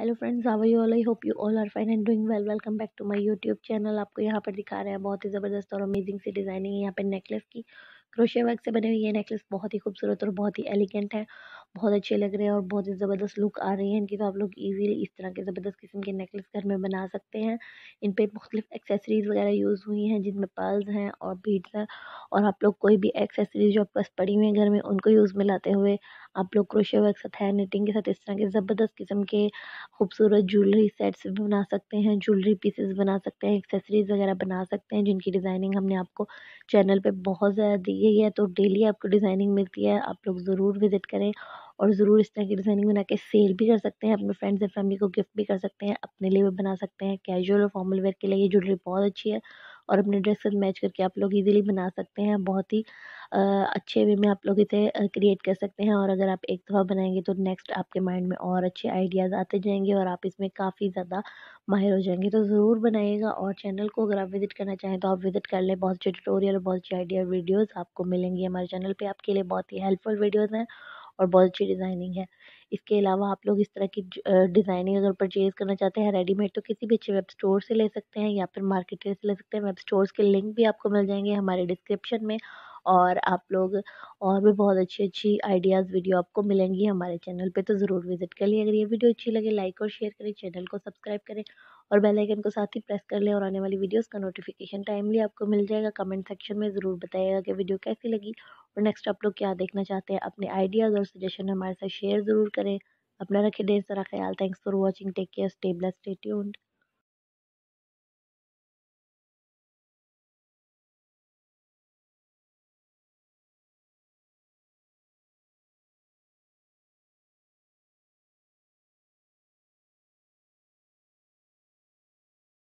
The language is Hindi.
hello friends how you all I hope you all are fine and doing well welcome back to my YouTube channel आपको यहाँ पर दिखा रहे हैं बहुत ही ज़बरदस्त और अमेजिंग सी डिज़ाइनिंग है यहाँ पर नेकलेस की क्रोशिया वर्क से बनी हुई ये नेकलेस बहुत ही खूबसूरत और बहुत ही एलिगेंट है बहुत अच्छे लग रहे हैं और बहुत ही ज़बरदस्त लुक आ रही है इनकी तो आप लोग ईजिली इस तरह के ज़बरदस्त किस्म के नेकलेस घर में बना सकते हैं इन पर मुख्तलिफ एक्सेसरीज़ वगैरह यूज़ हुई हैं जिनमें पर्ल्स हैं और बीड्स हैं और आप लोग कोई भी एक्सेसरीज जो आपके पास पड़ी हुई हैं घर में उनको यूज़ में लाते हुए आप लोग क्रोशे वर्क साथ है निटिंग के साथ इस तरह के ज़बरदस्त किस्म के खूबसूरत ज्वेलरी सेट्स भी बना सकते हैं ज्वेलरी पीसेस बना सकते हैं एक्सेसरीज़ वगैरह बना सकते हैं जिनकी डिज़ाइनिंग हमने आपको चैनल पर बहुत ज़्यादा दी गई है तो डेली आपको डिज़ाइनिंग मिलती है आप लोग ज़रूर विज़िट करें और ज़रूर इस तरह की डिज़ाइनिंग बना के सेल भी कर सकते हैं अपने फ्रेंड्स एंड फैमिली को गिफ्ट भी कर सकते हैं अपने लिए भी बना सकते हैं कैजुअल और फॉर्मल वेयर के लिए ये ज्वेलरी बहुत अच्छी है और अपने ड्रेस से मैच करके आप लोग इजीली बना सकते हैं बहुत ही अच्छे वे में आप लोग इसे क्रिएट कर सकते हैं और अगर आप एक दफ़ा बनाएंगे तो नेक्स्ट आपके माइंड में और अच्छे आइडियाज़ आते जाएंगे और आप इसमें काफ़ी ज़्यादा माहिर हो जाएंगे तो ज़रूर बनाइएगा और चैनल को अगर आप विज़िट करना चाहें तो आप विज़िट कर लें बहुत अच्छे ट्यूटोरियल और बहुत अच्छे आइडिया वीडियोज़ आपको मिलेंगी हमारे चैनल पर आपके लिए बहुत ही हेल्पफुल वीडियोज़ हैं और बहुत अच्छी डिज़ाइनिंग है इसके अलावा आप लोग इस तरह की डिज़ाइनिंग अगर परचेज़ करना चाहते हैं रेडीमेड तो किसी भी अच्छे वेब स्टोर से ले सकते हैं या फिर मार्केट से ले सकते हैं वेब स्टोर्स के लिंक भी आपको मिल जाएंगे हमारे डिस्क्रिप्शन में और आप लोग और भी बहुत अच्छी अच्छी आइडियाज़ वीडियो आपको मिलेंगी हमारे चैनल पे तो ज़रूर विज़िट कर लिए अगर ये वीडियो अच्छी लगे लाइक और शेयर करें चैनल को सब्सक्राइब करें और बेल आइकन को साथ ही प्रेस कर लें और आने वाली वीडियोस का नोटिफिकेशन टाइमली आपको मिल जाएगा कमेंट सेक्शन में ज़रूर बताइएगा कि वीडियो कैसी लगी और नेक्स्ट आप लोग क्या देखना चाहते हैं अपने आइडियाज़ और सजेशन हमारे साथ शेयर ज़रूर करें अपना रखें ढेर सारा ख्याल thanks for watching take care stay blessed stay tuned